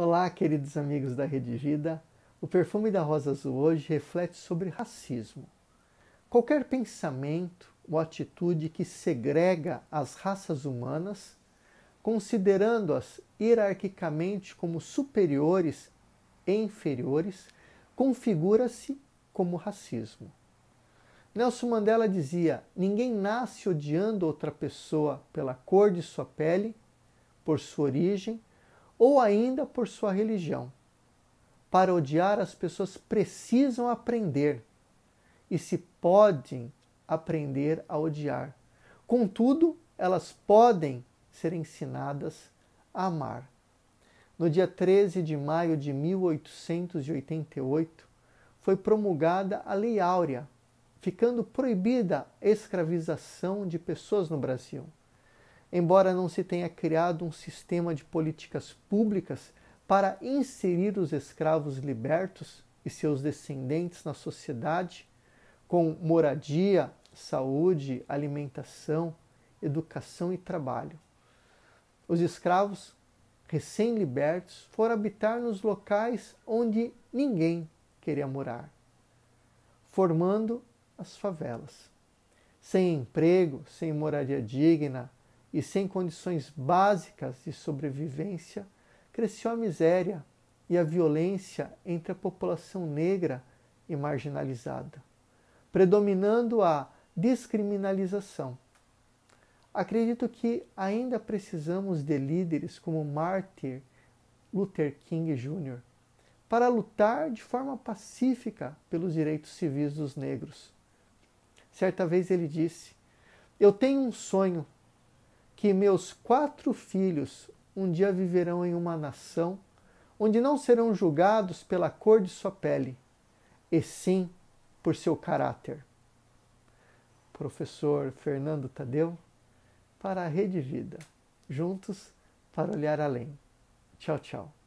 Olá, queridos amigos da Rede Vida. O perfume da rosa azul hoje reflete sobre racismo. Qualquer pensamento ou atitude que segrega as raças humanas, considerando-as hierarquicamente como superiores e inferiores, configura-se como racismo. Nelson Mandela dizia: ninguém nasce odiando outra pessoa pela cor de sua pele, por sua origem ou ainda por sua religião. Para odiar, as pessoas precisam aprender e se podem aprender a odiar. Contudo, elas podem ser ensinadas a amar. No dia 13 de maio de 1888, foi promulgada a Lei Áurea, ficando proibida a escravização de pessoas no Brasil embora não se tenha criado um sistema de políticas públicas para inserir os escravos libertos e seus descendentes na sociedade, com moradia, saúde, alimentação, educação e trabalho. Os escravos recém-libertos foram habitar nos locais onde ninguém queria morar, formando as favelas. Sem emprego, sem moradia digna, e sem condições básicas de sobrevivência, cresceu a miséria e a violência entre a população negra e marginalizada, predominando a descriminalização. Acredito que ainda precisamos de líderes como Martin Luther King Jr. para lutar de forma pacífica pelos direitos civis dos negros. Certa vez ele disse: Eu tenho um sonho que meus quatro filhos um dia viverão em uma nação onde não serão julgados pela cor de sua pele, e sim por seu caráter. Professor Fernando Tadeu, para a Rede Vida, juntos para olhar além. Tchau, tchau.